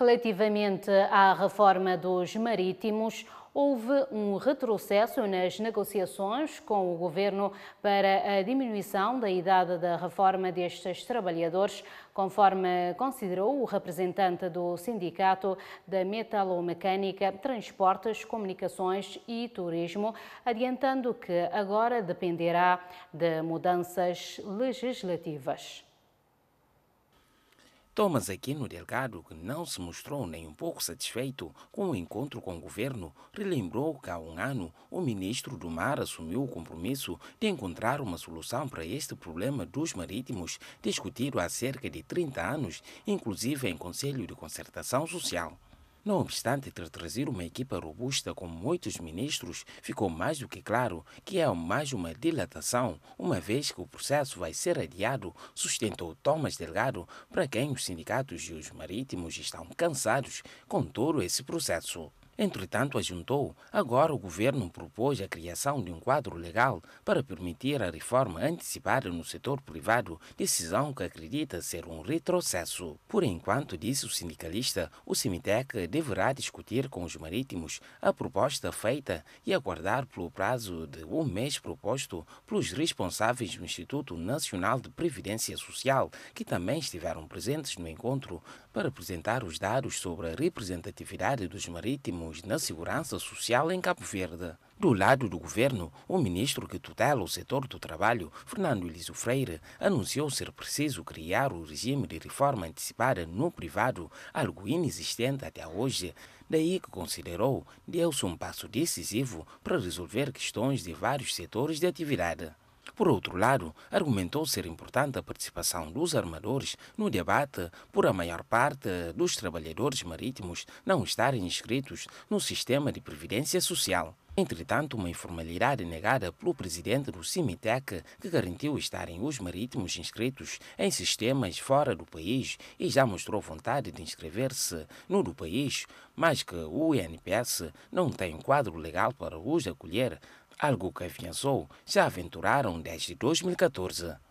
Relativamente à reforma dos marítimos, houve um retrocesso nas negociações com o governo para a diminuição da idade da reforma destes trabalhadores, conforme considerou o representante do Sindicato da Metalomecânica, Transportes, Comunicações e Turismo, adiantando que agora dependerá de mudanças legislativas. Thomas Aquino Delgado, que não se mostrou nem um pouco satisfeito com o encontro com o governo, relembrou que há um ano o ministro do Mar assumiu o compromisso de encontrar uma solução para este problema dos marítimos, discutido há cerca de 30 anos, inclusive em Conselho de Concertação Social. Não obstante ter trazido uma equipa robusta com muitos ministros, ficou mais do que claro que é mais uma dilatação, uma vez que o processo vai ser adiado, sustentou Thomas Delgado, para quem os sindicatos e os marítimos estão cansados com todo esse processo. Entretanto, ajuntou, agora o governo propôs a criação de um quadro legal para permitir a reforma antecipada no setor privado, decisão que acredita ser um retrocesso. Por enquanto, disse o sindicalista, o Cimitec deverá discutir com os marítimos a proposta feita e aguardar pelo prazo de um mês proposto pelos responsáveis do Instituto Nacional de Previdência Social, que também estiveram presentes no encontro para apresentar os dados sobre a representatividade dos marítimos anos na Segurança Social em Cabo Verde. Do lado do governo, o ministro que tutela o setor do trabalho, Fernando Eliso Freire, anunciou ser preciso criar o regime de reforma antecipada no privado, algo inexistente até hoje. Daí que considerou deu-se um passo decisivo para resolver questões de vários setores de atividade. Por outro lado, argumentou ser importante a participação dos armadores no debate por a maior parte dos trabalhadores marítimos não estarem inscritos no sistema de previdência social. Entretanto, uma informalidade negada pelo presidente do CIMITEC, que garantiu estarem os marítimos inscritos em sistemas fora do país e já mostrou vontade de inscrever-se no do país, mas que o INPS não tem quadro legal para os acolher, algo que avançou se aventuraram desde 2014.